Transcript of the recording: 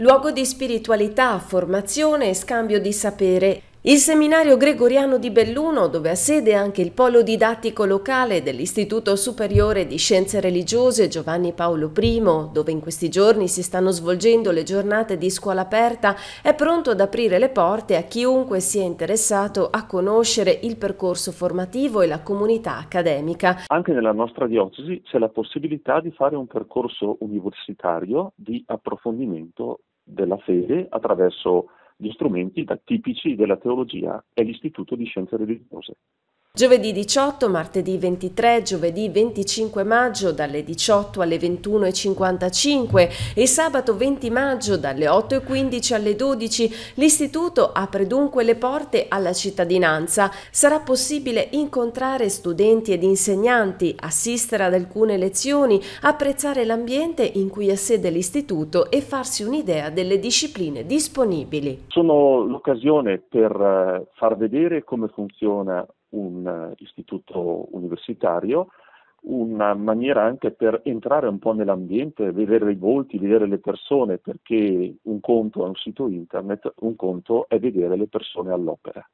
luogo di spiritualità, formazione e scambio di sapere. Il seminario gregoriano di Belluno, dove ha sede anche il polo didattico locale dell'Istituto Superiore di Scienze Religiose Giovanni Paolo I, dove in questi giorni si stanno svolgendo le giornate di scuola aperta, è pronto ad aprire le porte a chiunque sia interessato a conoscere il percorso formativo e la comunità accademica. Anche nella nostra diocesi c'è la possibilità di fare un percorso universitario di approfondimento della fede attraverso gli strumenti tipici della teologia e l'istituto di scienze religiose. Giovedì 18, martedì 23, giovedì 25 maggio dalle 18 alle 21.55 e sabato 20 maggio dalle 8.15 alle 12 l'Istituto apre dunque le porte alla cittadinanza. Sarà possibile incontrare studenti ed insegnanti, assistere ad alcune lezioni, apprezzare l'ambiente in cui ha sede l'Istituto e farsi un'idea delle discipline disponibili. Sono l'occasione per eh, far vedere come funziona un eh, istituto universitario, una maniera anche per entrare un po' nell'ambiente, vedere i volti, vedere le persone, perché un conto è un sito internet, un conto è vedere le persone all'opera.